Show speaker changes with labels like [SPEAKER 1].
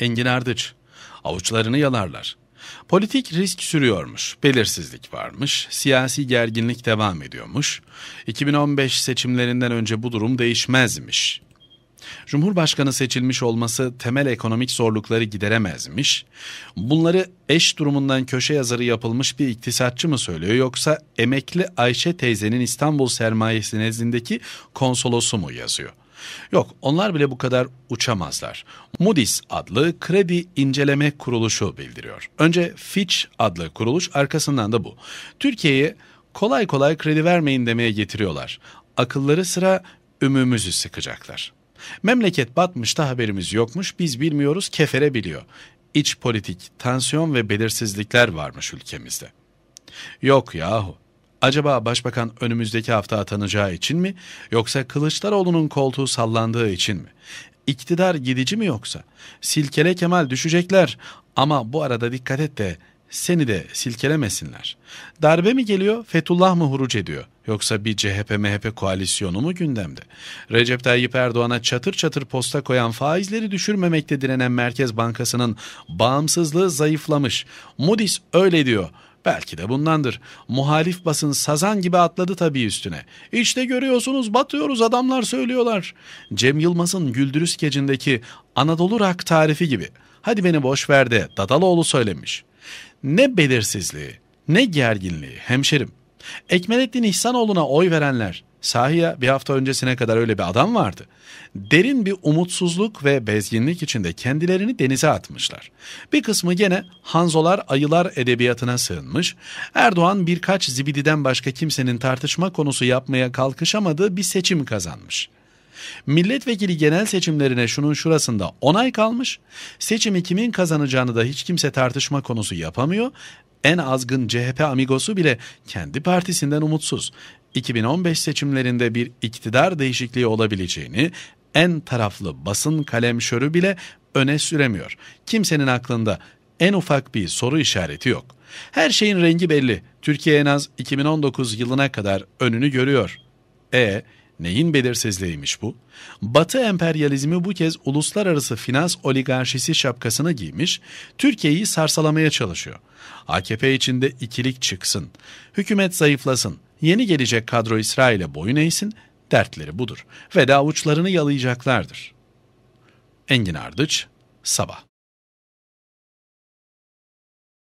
[SPEAKER 1] Engin Ardıç. Avuçlarını yalarlar. Politik risk sürüyormuş, belirsizlik varmış, siyasi gerginlik devam ediyormuş. 2015 seçimlerinden önce bu durum değişmezmiş. Cumhurbaşkanı seçilmiş olması temel ekonomik zorlukları gideremezmiş. Bunları eş durumundan köşe yazarı yapılmış bir iktisatçı mı söylüyor yoksa emekli Ayşe teyzenin İstanbul sermayesi nezdindeki konsolosu mu yazıyor? Yok onlar bile bu kadar uçamazlar. Moody's adlı kredi inceleme kuruluşu bildiriyor. Önce Fitch adlı kuruluş arkasından da bu. Türkiye'yi kolay kolay kredi vermeyin demeye getiriyorlar. Akılları sıra ümümüzü sıkacaklar. Memleket batmış da haberimiz yokmuş biz bilmiyoruz kefere biliyor. İç politik tansiyon ve belirsizlikler varmış ülkemizde. Yok yahu Acaba başbakan önümüzdeki hafta atanacağı için mi yoksa Kılıçdaroğlu'nun koltuğu sallandığı için mi? İktidar gidici mi yoksa? Silkele Kemal düşecekler ama bu arada dikkat et de seni de silkelemesinler. Darbe mi geliyor, Fethullah mı huruç ediyor? Yoksa bir CHP-MHP koalisyonu mu gündemde? Recep Tayyip Erdoğan'a çatır çatır posta koyan faizleri düşürmemekte direnen Merkez Bankası'nın bağımsızlığı zayıflamış. Moody's öyle diyor. Belki de bundandır. Muhalif basın sazan gibi atladı tabii üstüne. İşte görüyorsunuz batıyoruz adamlar söylüyorlar. Cem Yılmaz'ın Güldürü skecindeki Anadolu rak tarifi gibi. Hadi beni boş ver de Dadaloğlu söylemiş. Ne belirsizliği, ne gerginliği hemşerim. Ekmelettin İhsanoğlu'na oy verenler, sahiya bir hafta öncesine kadar öyle bir adam vardı. Derin bir umutsuzluk ve bezginlik içinde kendilerini denize atmışlar. Bir kısmı gene Hanzolar Ayılar edebiyatına sığınmış, Erdoğan birkaç zibididen başka kimsenin tartışma konusu yapmaya kalkışamadığı bir seçim kazanmış.'' Milletvekili genel seçimlerine şunun şurasında onay kalmış. Seçimi kimin kazanacağını da hiç kimse tartışma konusu yapamıyor. En azgın CHP amigosu bile kendi partisinden umutsuz. 2015 seçimlerinde bir iktidar değişikliği olabileceğini, en taraflı basın kalemşörü bile öne süremiyor. Kimsenin aklında en ufak bir soru işareti yok. Her şeyin rengi belli. Türkiye en az 2019 yılına kadar önünü görüyor. E Neyin belirsizliğiymiş bu? Batı emperyalizmi bu kez uluslararası finans oligarşisi şapkasını giymiş, Türkiye'yi sarsalamaya çalışıyor. AKP içinde ikilik çıksın, hükümet zayıflasın, yeni gelecek kadro İsrail'e boyun eğsin, dertleri budur ve de avuçlarını yalayacaklardır. Engin Ardıç, Sabah